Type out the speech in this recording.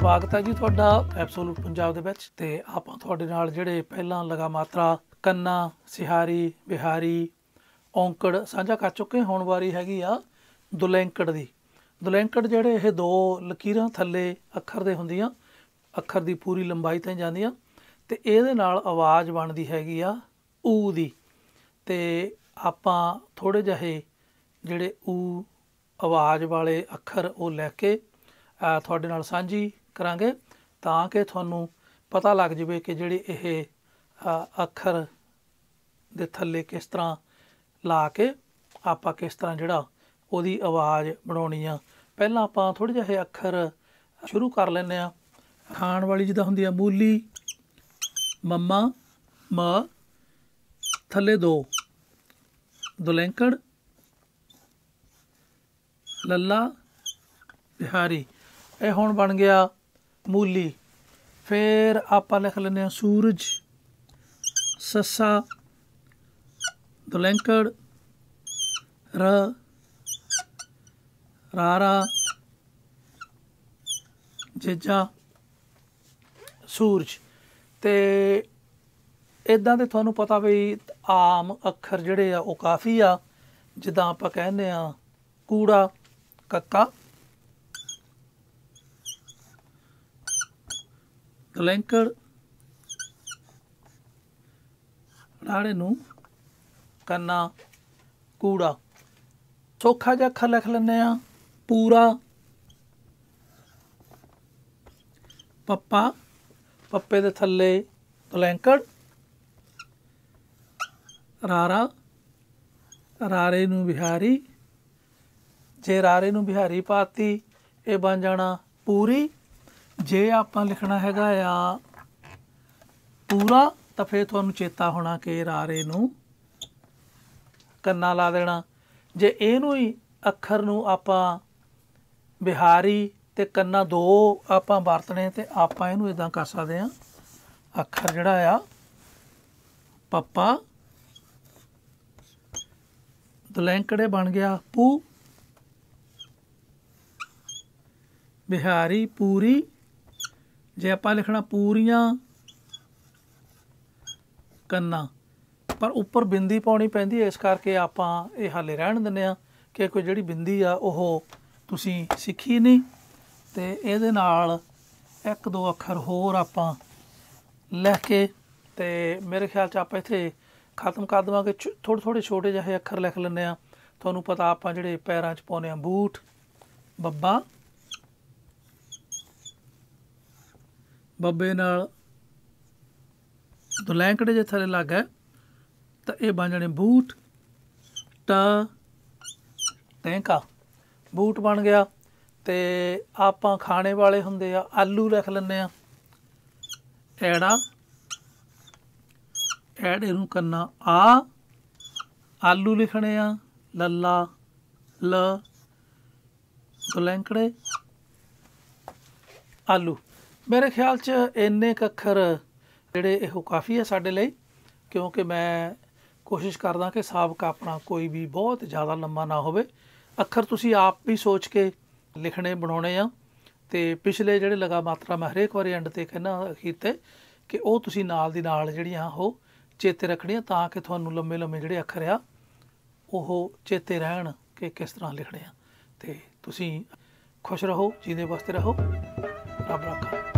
ਸਵਾਗਤ ਹੈ ਜੀ ਤੁਹਾਡਾ ਐਬਸੋਲੂਟ ਪੰਜਾਬ ਦੇ ਵਿੱਚ ਤੇ ਆਪਾਂ ਤੁਹਾਡੇ ਨਾਲ ਜਿਹੜੇ ਪਹਿਲਾਂ ਲਗਾ ਮਾਤਰਾ ਕੰਨਾ ਸਿਹਾਰੀ ਬਿਹਾਰੀ ਔਂਕੜ ਸਾਂਝਾ ਕਰ ਚੁੱਕੇ ਹੋਣ ਵਾਰੀ ਹੈਗੀ ਆ ਦੁਲੈਂਕੜ ਦੀ ਦੁਲੈਂਕੜ ਜਿਹੜੇ ਇਹ ਦੋ ਲਕੀਰਾਂ ਥੱਲੇ ਅੱਖਰ ਦੇ ਹੁੰਦੀਆਂ ਅੱਖਰ ਦੀ ਪੂਰੀ ਲੰਬਾਈ ਤੇ ਜਾਂਦੀਆਂ ਤੇ ਇਹਦੇ ਨਾਲ ਆਵਾਜ਼ ਬਣਦੀ ਹੈਗੀ ਆ ਊ ਦੀ ਤੇ ਆਪਾਂ ਥੋੜੇ ਜਿਹੇ ਜਿਹੜੇ ਊ ਆਵਾਜ਼ ਵਾਲੇ ਅੱਖਰ ਉਹ ਲੈ ਕੇ ਤੁਹਾਡੇ ਨਾਲ ਸਾਂਝੀ ਕਰਾਂਗੇ ਤਾਂ ਕਿ ਤੁਹਾਨੂੰ ਪਤਾ ਲੱਗ ਜਵੇ ਕਿ ਜਿਹੜੇ ਇਹ ਅੱਖਰ ਦੇ ਥੱਲੇ ਕਿਸ ਤਰ੍ਹਾਂ ਲਾ ਕੇ ਆਪਾਂ ਕਿਸ ਤਰ੍ਹਾਂ ਜਿਹੜਾ ਉਹਦੀ ਆਵਾਜ਼ ਬਣਾਉਣੀ ਆ ਪਹਿਲਾਂ ਆਪਾਂ ਥੋੜੇ ਜਿਹੇ ਅੱਖਰ ਸ਼ੁਰੂ ਕਰ ਲੈਨੇ ਆ ਖਾਣ ਵਾਲੀ ਜਿਹਦਾ ਹੁੰਦੀ ਆ ਮੂਲੀ ਮੰਮਾ ਮ ਥੱਲੇ ਦੋ ਦੁਲੈਂਕੜ ਲੱਲਾ ਬਿਹਾਰੀ ਇਹ ਹੁਣ ਬਣ ਗਿਆ ਮੂਲੀ ਫਿਰ ਆਪਾਂ ਲਿਖ ਲੈਨੇ ਆ ਸੂਰਜ ਸੱਸਾ ਦਲੈਂਕੜ ਰ ਰਾਰਾ ਜੇਜਾ ਸੂਰਜ ਤੇ ਇਦਾਂ ਦੇ ਤੁਹਾਨੂੰ ਪਤਾ ਵੀ ਆਮ ਅੱਖਰ ਜਿਹੜੇ ਆ ਉਹ ਕਾਫੀ ਆ ਜਿੱਦਾਂ ਆਪਾਂ ਕਹਿੰਦੇ ਆ ਕੂੜਾ ਕੱਕਾ ਤਲੈਂਕੜ ਰਾੜੇ ਨੂੰ ਕੰਨਾ ਕੂੜਾ ਸੋਖਾ ਜਿਹਾ ਅੱਖਰ ਲਿਖ ਲੈਂਦੇ ਆ ਪੂਰਾ ਪੱਪਾ ਪੱਪੇ ਦੇ ਥੱਲੇ ਤਲੈਂਕੜ ਰਾਰਾ ਰਾਰੇ ਨੂੰ ਬਿਹਾਰੀ ਜੇ ਰਾਰੇ ਨੂੰ ਬਿਹਾਰੀ ਪਾਤੀ ਇਹ ਬਣ ਜਾਣਾ ਪੂਰੀ ਜੇ ਆਪਾਂ ਲਿਖਣਾ ਹੈਗਾ ਆ ਪੂਰਾ ਤਾਂ ਫੇਰ ਤੁਹਾਨੂੰ ਚੇਤਾ ਹੋਣਾ ਕਿ ਰਾਰੇ ਨੂੰ ਕੰਨਾ ਲਾ ਦੇਣਾ ਜੇ ਇਹਨੂੰ ਹੀ ਅੱਖਰ ਨੂੰ ਆਪਾਂ ਬਿਹਾਰੀ ਤੇ ਕੰਨਾ ਦੋ ਆਪਾਂ ਵਰਤਨੇ ਤੇ ਆਪਾਂ ਇਹਨੂੰ ਇਦਾਂ ਕਰ ਸਕਦੇ ਆ ਅੱਖਰ ਜਿਹੜਾ ਆ ਪੱਪਾ ਦਲੈਂਕੜੇ ਬਣ ਗਿਆ ਪੂ ਬਿਹਾਰੀ ਪੂਰੀ ਜੇ ਆਪਾਂ ਲਿਖਣਾ ਪੂਰੀਆਂ ਕੰਨਾਂ ਪਰ ਉੱਪਰ ਬਿੰਦੀ ਪਾਉਣੀ ਪੈਂਦੀ ਹੈ ਇਸ ਕਰਕੇ ਆਪਾਂ ਇਹ ਹਾਲੇ ਰਹਿਣ ਦਿੰਨੇ ਆ ਕਿ ਕੋਈ ਜਿਹੜੀ ਬਿੰਦੀ ਆ ਉਹ ਤੁਸੀਂ ਸਿੱਖੀ ਨਹੀਂ ਤੇ ਇਹਦੇ ਨਾਲ ਇੱਕ ਦੋ ਅੱਖਰ ਹੋਰ ਆਪਾਂ ਲਿਖ ਕੇ ਤੇ ਮੇਰੇ ਖਿਆਲ ਚ ਆਪਾਂ ਇੱਥੇ ਖਤਮ ਕਰ ਦਵਾਂਗੇ ਥੋੜੇ ਥੋੜੇ ਛੋਟੇ ਜਿਹੇ ਅੱਖਰ ਲਿਖ ਲੈਣੇ ਆ ਤੁਹਾਨੂੰ ਪਤਾ ਆਪਾਂ ਜਿਹੜੇ ਪੈਰਾਂ 'ਚ ਪਾਉਨੇ ਆ ਬੂਟ ਬੱਬਾ ਬੱਬੇ ਨਾਲ ਲੈਂਕੜੇ ਜੇ ਥਲੇ ਲੱਗਾ ਤਾਂ ਇਹ ਬਣ ਜਾਣੇ ਬੂਟ ਤਾਂ ਟੈਂਕਾ ਬੂਟ ਬਣ ਗਿਆ ਤੇ ਆਪਾਂ ਖਾਣੇ ਵਾਲੇ ਹੁੰਦੇ ਆ ਆਲੂ ਰੱਖ ਲੈਂਦੇ ਆ ਐੜਾ ਐੜੇ ਨੂੰ ਕੰਨਾ ਆ ਆਲੂ ਲਿਖਣੇ ਆ ਲੱਲਾ ਲ ਲੈਂਕੜੇ ਆਲੂ ਮੇਰੇ ਖਿਆਲ 'ਚ ਇੰਨੇ ਕ ਅੱਖਰ ਜਿਹੜੇ ਇਹੋ ਕਾਫੀ ਹੈ ਸਾਡੇ ਲਈ ਕਿਉਂਕਿ ਮੈਂ ਕੋਸ਼ਿਸ਼ ਕਰਦਾ ਕਿ ਸਾਬਕਾ ਆਪਣਾ ਕੋਈ ਵੀ ਬਹੁਤ ਜ਼ਿਆਦਾ ਲੰਮਾ ਨਾ ਹੋਵੇ ਅੱਖਰ ਤੁਸੀਂ ਆਪ ਵੀ ਸੋਚ ਕੇ ਲਿਖਣੇ ਬਣਾਉਣੇ ਆ ਤੇ ਪਿਛਲੇ ਜਿਹੜੇ ਲਗਾ ਮਾਤਰਾ ਮੈਂ ਹਰੇਕ ਵਾਰੀ ਐਂਡ ਤੇ ਕਹਿੰਦਾ ਤੇ ਕਿ ਉਹ ਤੁਸੀਂ ਨਾਲ ਦੀ ਨਾਲ ਜਿਹੜੀਆਂ ਉਹ ਚੇਤੇ ਰੱਖਣੀਆਂ ਤਾਂ ਕਿ ਤੁਹਾਨੂੰ ਲੰਮੇ ਲੰਮੇ ਜਿਹੜੇ ਅੱਖਰ ਆ ਉਹ ਚੇਤੇ ਰਹਿਣ ਕਿ ਕਿਸ ਤਰ੍ਹਾਂ ਲਿਖਣੇ ਆ ਤੇ ਤੁਸੀਂ ਖੁਸ਼ ਰਹੋ ਜੀਦੇ ਵਾਸਤੇ ਰਹੋ ਰੱਬ ਰੱਖਾ